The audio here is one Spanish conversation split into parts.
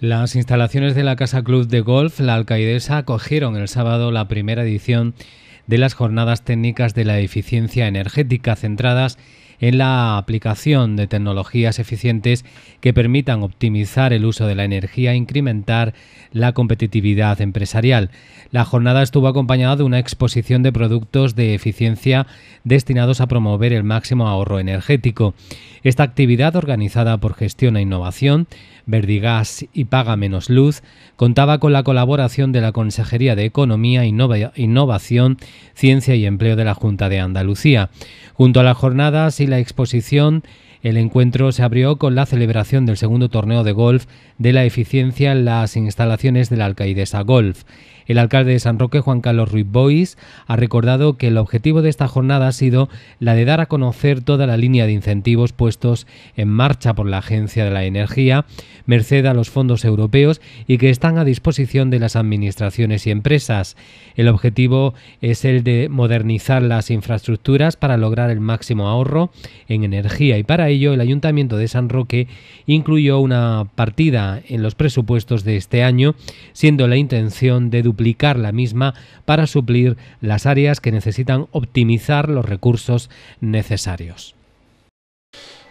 Las instalaciones de la Casa Club de Golf La Alcaidesa acogieron el sábado la primera edición de las jornadas técnicas de la eficiencia energética centradas en la aplicación de tecnologías eficientes que permitan optimizar el uso de la energía e incrementar la competitividad empresarial. La jornada estuvo acompañada de una exposición de productos de eficiencia destinados a promover el máximo ahorro energético. Esta actividad, organizada por Gestión e Innovación, Verdigas y Paga Menos Luz, contaba con la colaboración de la Consejería de Economía, Innovación, Ciencia y Empleo de la Junta de Andalucía. Junto a la jornada se la exposición el encuentro se abrió con la celebración del segundo torneo de golf de la eficiencia en las instalaciones de la alcaidesa Golf. El alcalde de San Roque, Juan Carlos Ruiz Bois, ha recordado que el objetivo de esta jornada ha sido la de dar a conocer toda la línea de incentivos puestos en marcha por la Agencia de la Energía, merced a los fondos europeos y que están a disposición de las administraciones y empresas. El objetivo es el de modernizar las infraestructuras para lograr el máximo ahorro en energía y para ello, el Ayuntamiento de San Roque incluyó una partida en los presupuestos de este año, siendo la intención de duplicar la misma para suplir las áreas que necesitan optimizar los recursos necesarios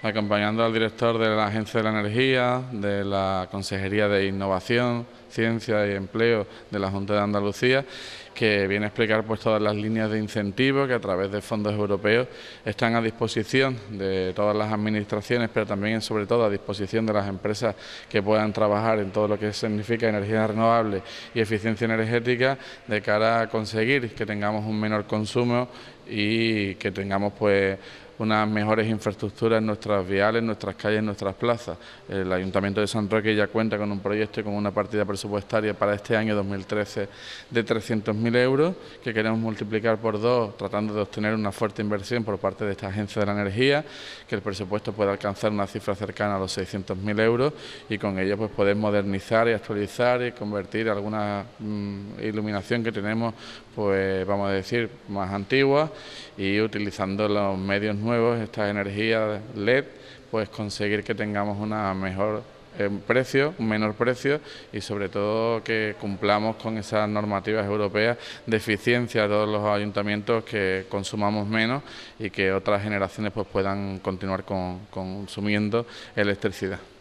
acompañando al director de la Agencia de la Energía, de la Consejería de Innovación, Ciencia y Empleo de la Junta de Andalucía, que viene a explicar pues, todas las líneas de incentivo que a través de fondos europeos están a disposición de todas las administraciones, pero también sobre todo a disposición de las empresas que puedan trabajar en todo lo que significa ...energía renovable y eficiencia energética de cara a conseguir que tengamos un menor consumo y que tengamos pues unas mejores infraestructuras en nuestras viales, en nuestras calles, en nuestras plazas. El Ayuntamiento de San Roque ya cuenta con un proyecto y con una partida presupuestaria para este año 2013 de 300.000 euros, que queremos multiplicar por dos, tratando de obtener una fuerte inversión por parte de esta agencia de la energía, que el presupuesto pueda alcanzar una cifra cercana a los 600.000 euros y con ello pues poder modernizar y actualizar y convertir alguna mm, iluminación que tenemos, pues vamos a decir, más antigua y utilizando los medios nuevos, estas energías LED, pues conseguir que tengamos una mejor precio, menor precio y sobre todo que cumplamos con esas normativas europeas de eficiencia de todos los ayuntamientos que consumamos menos y que otras generaciones pues puedan continuar con, consumiendo electricidad.